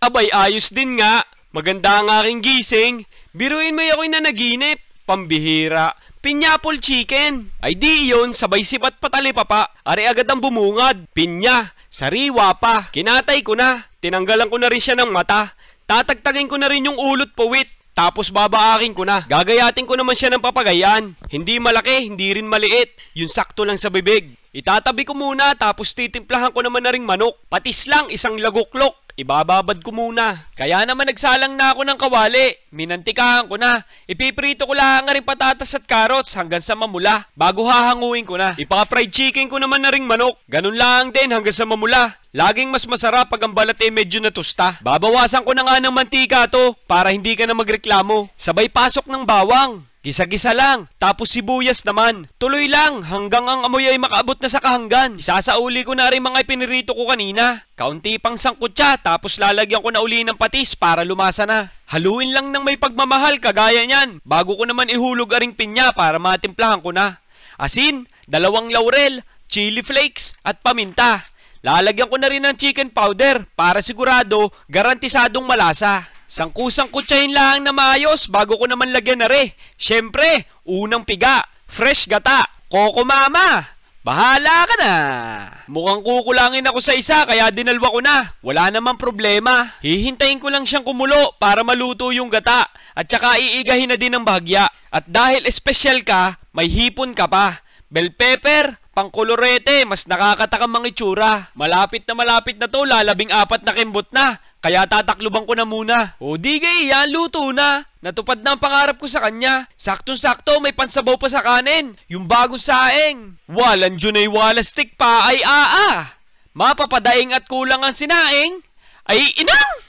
Abay ayos din nga, maganda nga rin gising. Biruin mo ako'y nanaginip, pambihira. Pinyapol chicken. Ay di iyon, sabay sipat patali papa. pa. Ari agad ang bumungad. Pinya, sariwa pa. Kinatay ko na, tinanggalan ko na rin siya ng mata. Tatagtagin ko na rin yung ulot pawit. Tapos babaakin ko na. Gagayatin ko naman siya ng papagayan. Hindi malaki, hindi rin maliit. Yun sakto lang sa bibig. Itatabi ko muna tapos titimplahan ko naman na ring manok. Patis lang, isang laguklok. Ibababad ko muna. Kaya naman nagsalang na ako ng kawali. Minantikaan ko na. Ipiprito ko lang nga rin patatas at carrots hanggang sa mamula. Bago hahanguin ko na. Ipaka-fried chicken ko naman na ring manok. Ganun lang din hanggang sa mamula. Laging mas masarap pag ang balat ay medyo natusta. Babawasan ko na nga ng mantika to para hindi ka na magreklamo. Sabay pasok ng bawang. Gisa-gisa lang, tapos sibuyas naman. Tuloy lang hanggang ang amoy ay makaabot na sa kahanggan. Isasauli ko na rin mga ipinirito ko kanina. Kaunti pang sangkot siya, tapos lalagyan ko na uli ng patis para lumasa na. Haluin lang ng may pagmamahal kagaya niyan, bago ko naman ihulog aring pinya para matimplahan ko na. Asin, dalawang laurel, chili flakes, at paminta. Lalagyan ko na rin ng chicken powder para sigurado garantisadong malasa. Sangkusang-kutsahin lang na maayos bago ko naman lagyan na re. Siyempre, unang piga, fresh gata, koko Mama! Bahala ka na! Mukhang kukulangin ako sa isa kaya dinalwa ko na. Wala namang problema. Hihintayin ko lang siyang kumulo para maluto yung gata at saka iigahin na din ng bahagya. At dahil espesyal ka, may hipon ka pa. Bell pepper, pangkolorete, mas nakakatakam ang itsura. Malapit na malapit na to, lalabing apat na kimbot na. Kaya tatakluban ko na muna. O di gaya, luto na. Natupad na ang pangarap ko sa kanya. Saktong-sakto, may pansabaw pa sa kanin. Yung bagong saing. Walang junay wala stick pa ay aa. Mapapadaing at kulang ang sinaing ay inang!